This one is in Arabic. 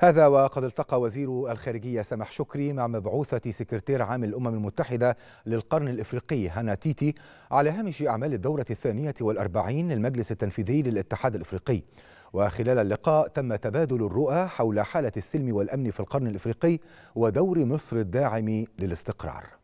هذا وقد التقى وزير الخارجية سمح شكري مع مبعوثة سكرتير عام الأمم المتحدة للقرن الإفريقي هانا تيتي على هامش أعمال الدورة الثانية والأربعين للمجلس التنفيذي للاتحاد الإفريقي وخلال اللقاء تم تبادل الرؤى حول حالة السلم والأمن في القرن الإفريقي ودور مصر الداعم للاستقرار